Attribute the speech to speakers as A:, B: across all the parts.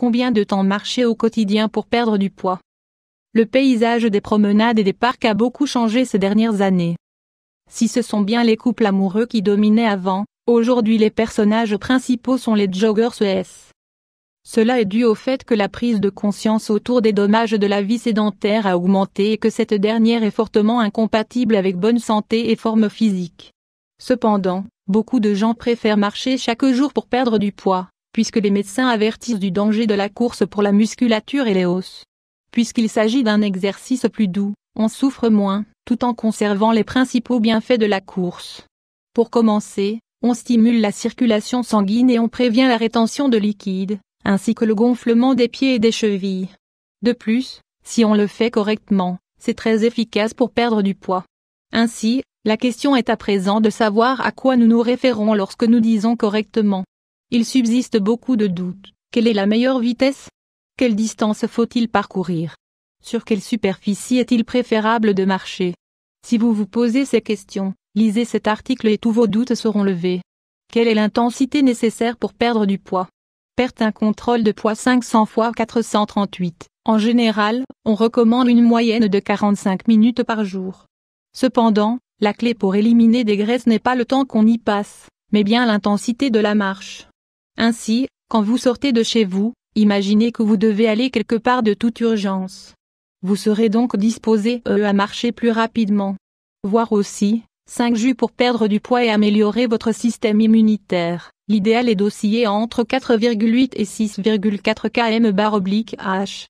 A: Combien de temps marcher au quotidien pour perdre du poids Le paysage des promenades et des parcs a beaucoup changé ces dernières années. Si ce sont bien les couples amoureux qui dominaient avant, aujourd'hui les personnages principaux sont les joggers ES. Cela est dû au fait que la prise de conscience autour des dommages de la vie sédentaire a augmenté et que cette dernière est fortement incompatible avec bonne santé et forme physique. Cependant, beaucoup de gens préfèrent marcher chaque jour pour perdre du poids, puisque les médecins avertissent du danger de la course pour la musculature et les os. Puisqu'il s'agit d'un exercice plus doux, on souffre moins, tout en conservant les principaux bienfaits de la course. Pour commencer, on stimule la circulation sanguine et on prévient la rétention de liquide, ainsi que le gonflement des pieds et des chevilles. De plus, si on le fait correctement, c'est très efficace pour perdre du poids. Ainsi, la question est à présent de savoir à quoi nous nous référons lorsque nous disons correctement. Il subsiste beaucoup de doutes. Quelle est la meilleure vitesse Quelle distance faut-il parcourir Sur quelle superficie est-il préférable de marcher Si vous vous posez ces questions, lisez cet article et tous vos doutes seront levés. Quelle est l'intensité nécessaire pour perdre du poids Perte un contrôle de poids 500 fois 438. En général, on recommande une moyenne de 45 minutes par jour. Cependant, la clé pour éliminer des graisses n'est pas le temps qu'on y passe, mais bien l'intensité de la marche. Ainsi, quand vous sortez de chez vous, imaginez que vous devez aller quelque part de toute urgence. Vous serez donc disposé euh, à marcher plus rapidement. Voir aussi 5 jus pour perdre du poids et améliorer votre système immunitaire. L'idéal est d'osciller entre 4,8 et 6,4 km oblique H.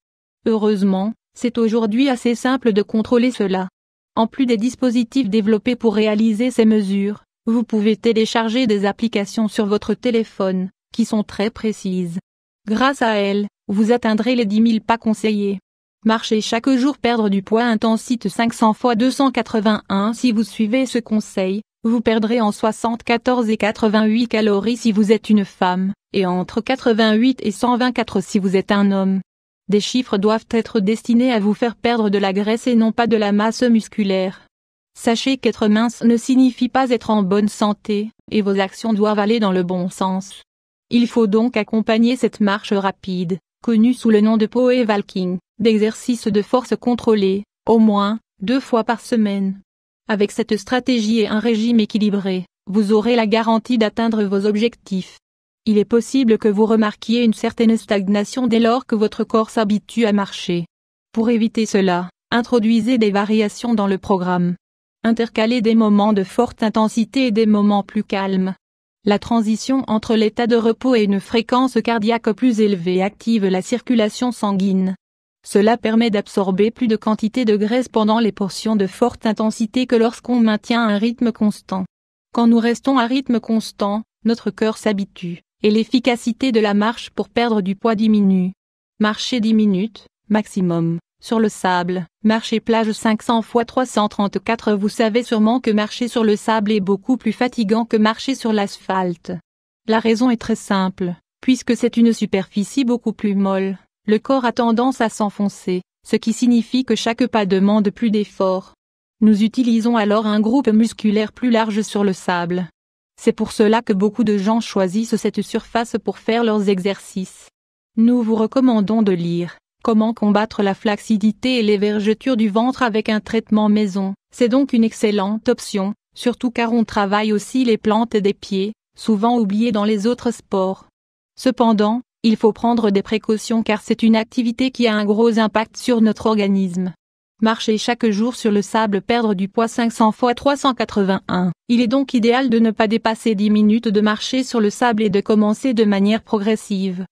A: Heureusement, c'est aujourd'hui assez simple de contrôler cela. En plus des dispositifs développés pour réaliser ces mesures, vous pouvez télécharger des applications sur votre téléphone qui sont très précises. Grâce à elles, vous atteindrez les 10 000 pas conseillés. Marchez chaque jour perdre du poids intensite 500 fois 281 si vous suivez ce conseil, vous perdrez en 74 et 88 calories si vous êtes une femme, et entre 88 et 124 si vous êtes un homme. Des chiffres doivent être destinés à vous faire perdre de la graisse et non pas de la masse musculaire. Sachez qu'être mince ne signifie pas être en bonne santé, et vos actions doivent aller dans le bon sens. Il faut donc accompagner cette marche rapide, connue sous le nom de poe walking, d'exercices de force contrôlés, au moins, deux fois par semaine. Avec cette stratégie et un régime équilibré, vous aurez la garantie d'atteindre vos objectifs. Il est possible que vous remarquiez une certaine stagnation dès lors que votre corps s'habitue à marcher. Pour éviter cela, introduisez des variations dans le programme. Intercalez des moments de forte intensité et des moments plus calmes, la transition entre l'état de repos et une fréquence cardiaque plus élevée active la circulation sanguine. Cela permet d'absorber plus de quantité de graisse pendant les portions de forte intensité que lorsqu'on maintient un rythme constant. Quand nous restons à rythme constant, notre cœur s'habitue, et l'efficacité de la marche pour perdre du poids diminue. Marcher 10 minutes, maximum sur le sable. Marcher plage 500 x 334 Vous savez sûrement que marcher sur le sable est beaucoup plus fatigant que marcher sur l'asphalte. La raison est très simple, puisque c'est une superficie beaucoup plus molle, le corps a tendance à s'enfoncer, ce qui signifie que chaque pas demande plus d'effort. Nous utilisons alors un groupe musculaire plus large sur le sable. C'est pour cela que beaucoup de gens choisissent cette surface pour faire leurs exercices. Nous vous recommandons de lire Comment combattre la flaccidité et les vergetures du ventre avec un traitement maison C'est donc une excellente option, surtout car on travaille aussi les plantes des pieds, souvent oubliées dans les autres sports. Cependant, il faut prendre des précautions car c'est une activité qui a un gros impact sur notre organisme. Marcher chaque jour sur le sable perdre du poids 500 fois 381. Il est donc idéal de ne pas dépasser 10 minutes de marcher sur le sable et de commencer de manière progressive.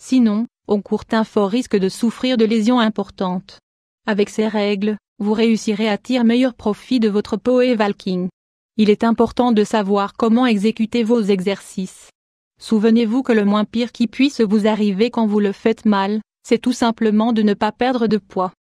A: Sinon, on court un fort risque de souffrir de lésions importantes. Avec ces règles, vous réussirez à tirer meilleur profit de votre peau Valking. Il est important de savoir comment exécuter vos exercices. Souvenez-vous que le moins pire qui puisse vous arriver quand vous le faites mal, c'est tout simplement de ne pas perdre de poids.